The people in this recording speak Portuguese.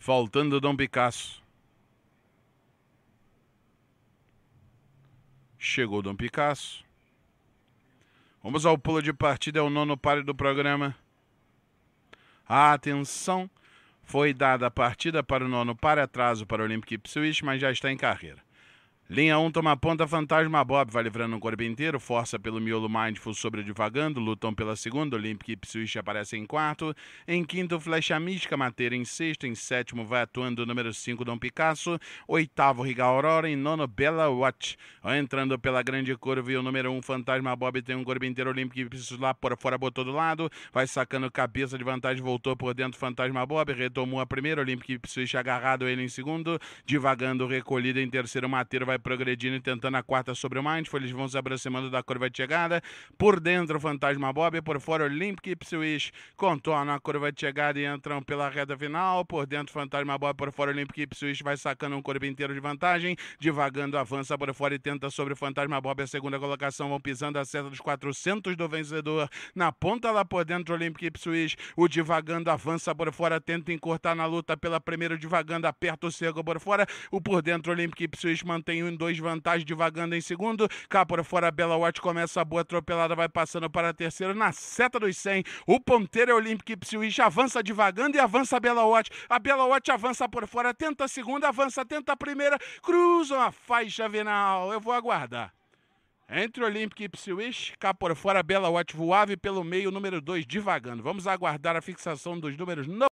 faltando Dom Picasso. Chegou Dom Picasso. Vamos ao pulo de partida, é o nono páreo do programa. A atenção foi dada a partida para o nono par, atraso para o Olympic Ipswich, mas já está em carreira. Linha 1 toma ponta, Fantasma Bob vai livrando um corpo inteiro, força pelo miolo Mindful sobre divagando, lutam pela segunda, Olympic e aparece em quarto, em quinto Flecha Mística, Mateira em sexto, em sétimo vai atuando o número 5 Dom Picasso, oitavo Riga Aurora, em nono Bella Watch, entrando pela grande curva e o número 1 um, Fantasma Bob tem um corpo inteiro, Olympic Ipswich lá por fora botou do lado, vai sacando cabeça de vantagem, voltou por dentro Fantasma Bob, retomou a primeira, Olympic Ipswich agarrado ele em segundo, divagando recolhido em terceiro, mateiro vai progredindo e tentando a quarta sobre o Mindful. Eles vão se aproximando da curva de chegada. Por dentro, o Fantasma Bob. Por fora, Olympic Ipswich. Contorna a curva de chegada e entram pela reta final. Por dentro, Fantasma Bob. Por fora, Olympic Ipswich vai sacando um corpo inteiro de vantagem. Devagando, avança por fora e tenta sobre o Fantasma Bob. A segunda colocação vão pisando a seta dos 400 do vencedor. Na ponta lá por dentro, Olympic Ipswich. O devagando avança por fora, tenta encurtar na luta pela primeira. Devagando, aperta o cego por fora. O por dentro, Olympic Ipswich mantém o em dois, vantagem devagando em segundo. Cá por fora, Bela Watt começa a boa atropelada, vai passando para terceiro na seta dos 100. O ponteiro é Olympic Ipswich, avança devagando e avança a Bela Watt. A Bela Watt avança por fora, tenta a segunda, avança, tenta a primeira, cruzam a faixa final. Eu vou aguardar. Entre Olympic e Ipswich, cá por fora, Bela Watt voava e pelo meio, número 2, divagando. Vamos aguardar a fixação dos números. No...